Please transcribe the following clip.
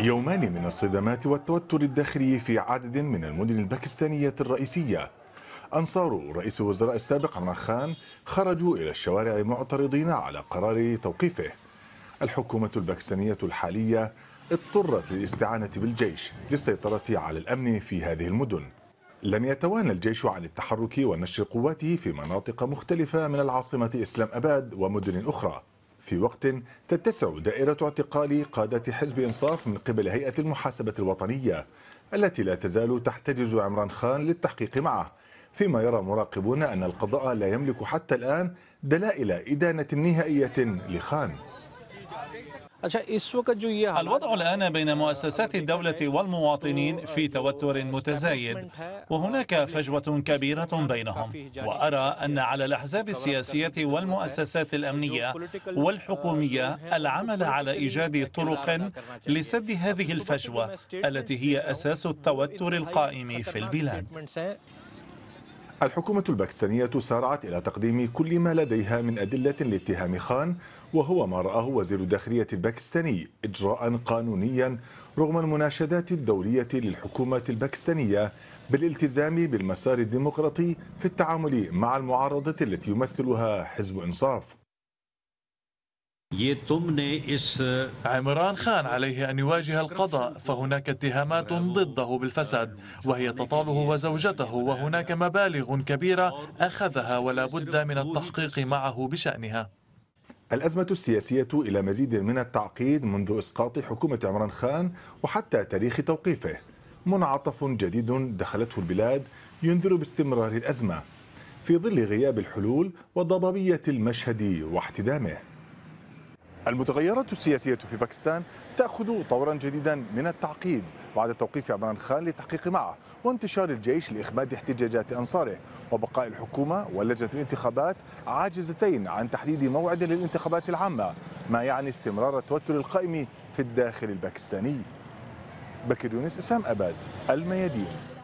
يومان من الصدمات والتوتر الداخلي في عدد من المدن الباكستانية الرئيسية أنصار رئيس الوزراء السابق عمران خان خرجوا إلى الشوارع معترضين على قرار توقيفه الحكومة الباكستانية الحالية اضطرت للاستعانة بالجيش للسيطرة على الأمن في هذه المدن لم يتوانى الجيش عن التحرك ونشر قواته في مناطق مختلفة من العاصمة إسلام أباد ومدن أخرى في وقت تتسع دائرة اعتقال قادة حزب إنصاف من قبل هيئة المحاسبة الوطنية التي لا تزال تحتجز عمران خان للتحقيق معه فيما يرى مراقبون أن القضاء لا يملك حتى الآن دلائل إدانة نهائية لخان الوضع الآن بين مؤسسات الدولة والمواطنين في توتر متزايد وهناك فجوة كبيرة بينهم وأرى أن على الأحزاب السياسية والمؤسسات الأمنية والحكومية العمل على إيجاد طرق لسد هذه الفجوة التي هي أساس التوتر القائم في البلاد الحكومة الباكستانية سارعت إلى تقديم كل ما لديها من أدلة لاتهام خان وهو ما رآه وزير الداخلية الباكستاني إجراء قانونيا رغم المناشدات الدولية للحكومة الباكستانية بالالتزام بالمسار الديمقراطي في التعامل مع المعارضة التي يمثلها حزب إنصاف عمران خان عليه أن يواجه القضاء فهناك اتهامات ضده بالفساد وهي تطاله وزوجته وهناك مبالغ كبيرة أخذها ولا بد من التحقيق معه بشأنها الأزمة السياسية إلى مزيد من التعقيد منذ إسقاط حكومة عمران خان وحتى تاريخ توقيفه منعطف جديد دخلته البلاد ينذر باستمرار الأزمة في ظل غياب الحلول وضبابية المشهد واحتدامه المتغيرات السياسية في باكستان تأخذ طورا جديدا من التعقيد بعد توقيف عمران خان للتحقيق معه وانتشار الجيش لإخماد احتجاجات أنصاره وبقاء الحكومة ولجنة الانتخابات عاجزتين عن تحديد موعد للانتخابات العامة ما يعني استمرار التوتر القائم في الداخل الباكستاني بكر يونس إسلام أباد الميادين